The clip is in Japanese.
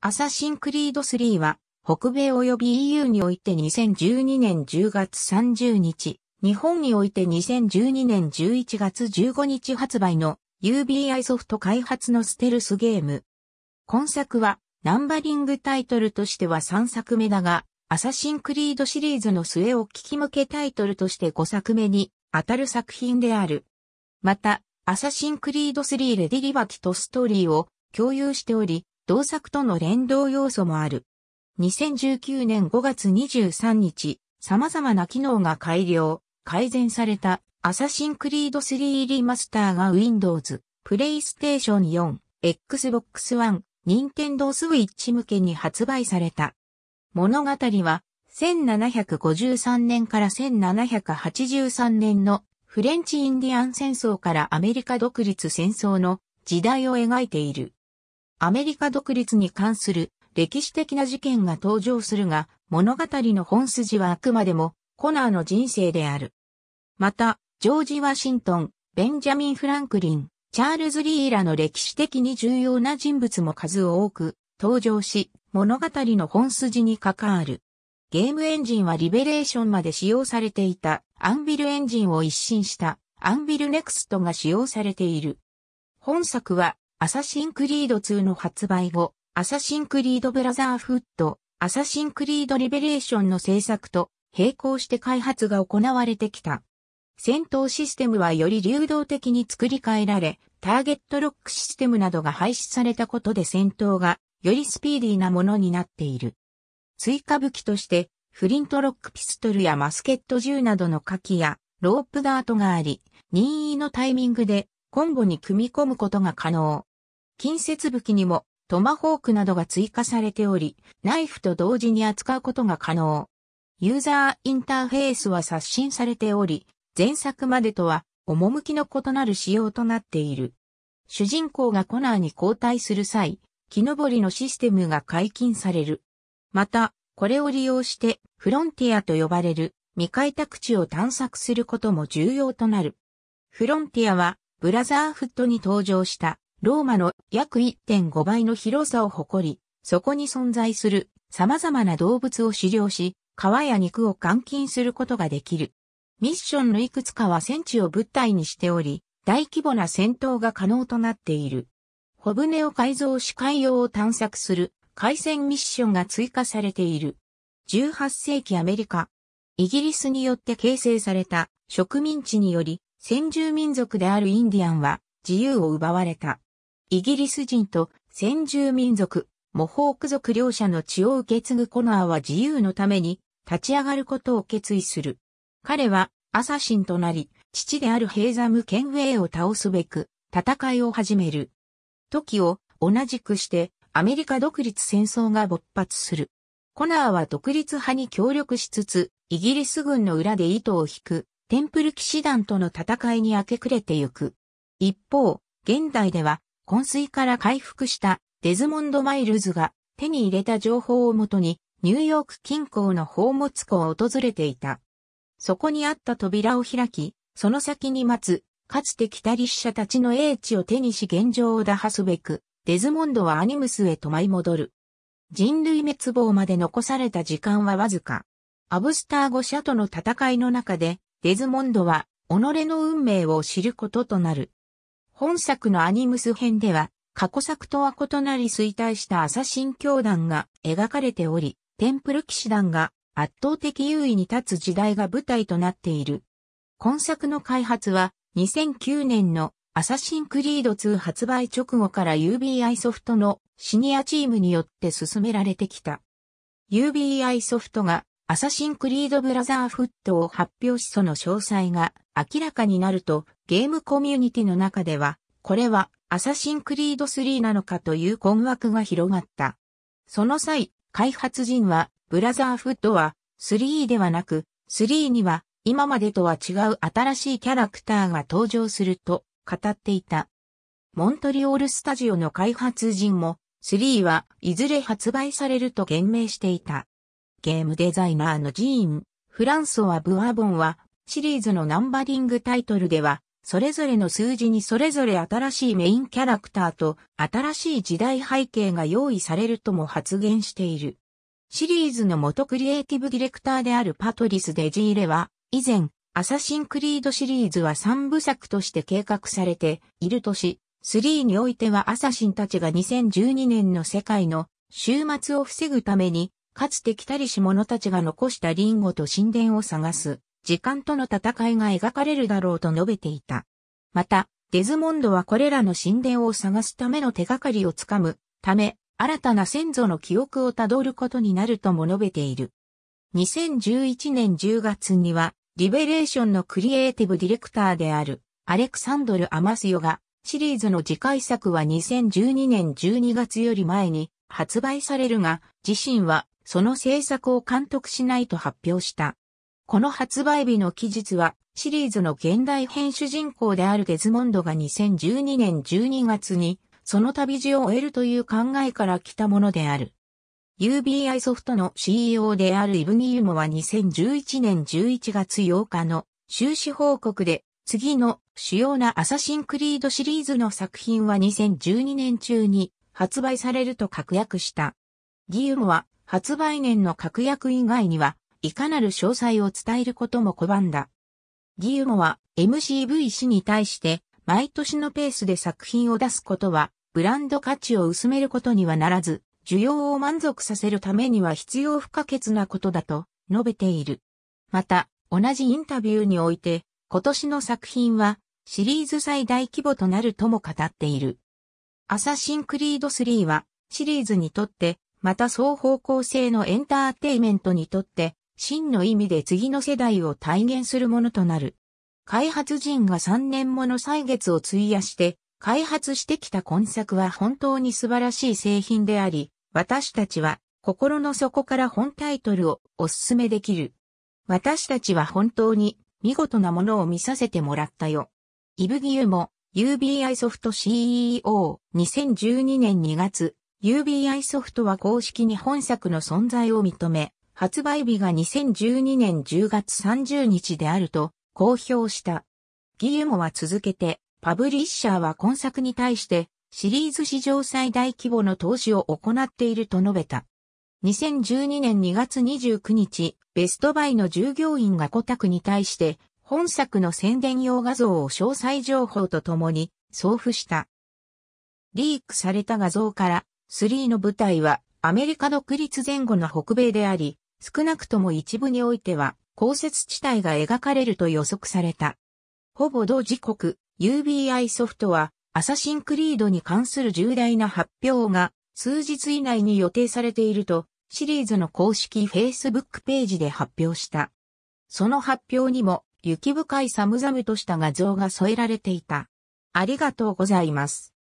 アサシンクリード3は、北米及び EU において2012年10月30日、日本において2012年11月15日発売の UBI ソフト開発のステルスゲーム。今作は、ナンバリングタイトルとしては3作目だが、アサシンクリードシリーズの末を聞き向けタイトルとして5作目に当たる作品である。また、アサシンクリード3レディリバティとストーリーを共有しており、同作との連動要素もある。2019年5月23日、様々な機能が改良、改善された、アサシンクリード3リマスターが Windows、PlayStation 4、Xbox One、Nintendo Switch 向けに発売された。物語は、1753年から1783年のフレンチインディアン戦争からアメリカ独立戦争の時代を描いている。アメリカ独立に関する歴史的な事件が登場するが、物語の本筋はあくまでもコナーの人生である。また、ジョージ・ワシントン、ベンジャミン・フランクリン、チャールズ・リーラの歴史的に重要な人物も数多く登場し、物語の本筋に関わる。ゲームエンジンはリベレーションまで使用されていたアンビルエンジンを一新したアンビルネクストが使用されている。本作はアサシンクリード2の発売後、アサシンクリードブラザーフッド、アサシンクリードリベレーションの制作と並行して開発が行われてきた。戦闘システムはより流動的に作り変えられ、ターゲットロックシステムなどが廃止されたことで戦闘がよりスピーディーなものになっている。追加武器として、フリントロックピストルやマスケット銃などの火器やロープダートがあり、任意のタイミングでコンボに組み込むことが可能。近接武器にもトマホークなどが追加されており、ナイフと同時に扱うことが可能。ユーザーインターフェースは刷新されており、前作までとは趣の異なる仕様となっている。主人公がコナーに交代する際、木登りのシステムが解禁される。また、これを利用してフロンティアと呼ばれる未開拓地を探索することも重要となる。フロンティアはブラザーフットに登場したローマの約1.5倍の広さを誇り、そこに存在する様々な動物を狩猟し、皮や肉を監禁することができる。ミッションのいくつかは戦地を物体にしており、大規模な戦闘が可能となっている。小舟を改造し海洋を探索する海戦ミッションが追加されている。18世紀アメリカ。イギリスによって形成された植民地により先住民族であるインディアンは自由を奪われた。イギリス人と先住民族、モホーク族両者の血を受け継ぐコナーは自由のために立ち上がることを決意する。彼はアサシンとなり、父であるヘイザム・ケンウェイを倒すべく戦いを始める。時を同じくしてアメリカ独立戦争が勃発する。コナーは独立派に協力しつつ、イギリス軍の裏で糸を引く、テンプル騎士団との戦いに明け暮れてゆく。一方、現代では昏睡から回復したデズモンド・マイルズが手に入れた情報をもとにニューヨーク近郊の宝物庫を訪れていた。そこにあった扉を開き、その先に待つ、かつて来た立者たちの英知を手にし現状を打破すべく、デズモンドはアニムスへと舞い戻る。人類滅亡まで残された時間はわずか。アブスター5社との戦いの中で、デズモンドは、己の運命を知ることとなる。本作のアニムス編では、過去作とは異なり衰退したアサシン教団が描かれており、テンプル騎士団が圧倒的優位に立つ時代が舞台となっている。今作の開発は2009年のアサシンクリード2発売直後から UBI ソフトのシニアチームによって進められてきた。UBI ソフトがアサシンクリードブラザーフットを発表しその詳細が明らかになるとゲームコミュニティの中では、これはアサシンクリード3なのかという困惑が広がった。その際、開発陣は、ブラザーフットは3ではなく、3には今までとは違う新しいキャラクターが登場すると語っていた。モントリオールスタジオの開発陣も3はいずれ発売されると言明していた。ゲームデザイナーのジーン、フランソワ・ブアボンは、シリーズのナンバリングタイトルでは、それぞれの数字にそれぞれ新しいメインキャラクターと新しい時代背景が用意されるとも発言している。シリーズの元クリエイティブディレクターであるパトリス・デジーレは、以前、アサシンクリードシリーズは3部作として計画されているとし、3においてはアサシンたちが2012年の世界の終末を防ぐためにかつて来たりし者たちが残したリンゴと神殿を探す、時間との戦いが描かれるだろうと述べていた。また、デズモンドはこれらの神殿を探すための手がかりをつかむため、新たな先祖の記憶をたどることになるとも述べている。2011年10月には、リベレーションのクリエイティブディレクターである、アレクサンドル・アマスヨが、シリーズの次回作は2012年12月より前に発売されるが、自身はその制作を監督しないと発表した。この発売日の期日は、シリーズの現代編主人公であるデズモンドが2012年12月に、その旅路を終えるという考えから来たものである。UBI ソフトの CEO であるイブニユモは2011年11月8日の収支報告で、次の主要なアサシンクリードシリーズの作品は2012年中に発売されると確約した。ギユモは発売年の確約以外には、いかなる詳細を伝えることも拒んだ。ギウモは MCV 氏に対して毎年のペースで作品を出すことはブランド価値を薄めることにはならず、需要を満足させるためには必要不可欠なことだと述べている。また、同じインタビューにおいて、今年の作品はシリーズ最大規模となるとも語っている。アサシンクリード3はシリーズにとってまた双方向性のエンターテイメントにとって、真の意味で次の世代を体現するものとなる。開発陣が3年もの歳月を費やして、開発してきた今作は本当に素晴らしい製品であり、私たちは心の底から本タイトルをお勧めできる。私たちは本当に見事なものを見させてもらったよ。イブギユも UBI ソフト CEO2012 年2月 UBI ソフトは公式に本作の存在を認め、発売日が2012年10月30日であると公表した。ギユモは続けて、パブリッシャーは今作に対してシリーズ史上最大規模の投資を行っていると述べた。2012年2月29日、ベストバイの従業員がコタクに対して本作の宣伝用画像を詳細情報とともに送付した。リークされた画像から3の部隊はアメリカ独立前後の北米であり、少なくとも一部においては、降雪地帯が描かれると予測された。ほぼ同時刻、UBI ソフトは、アサシンクリードに関する重大な発表が、数日以内に予定されていると、シリーズの公式 Facebook ページで発表した。その発表にも、雪深い寒々とした画像が添えられていた。ありがとうございます。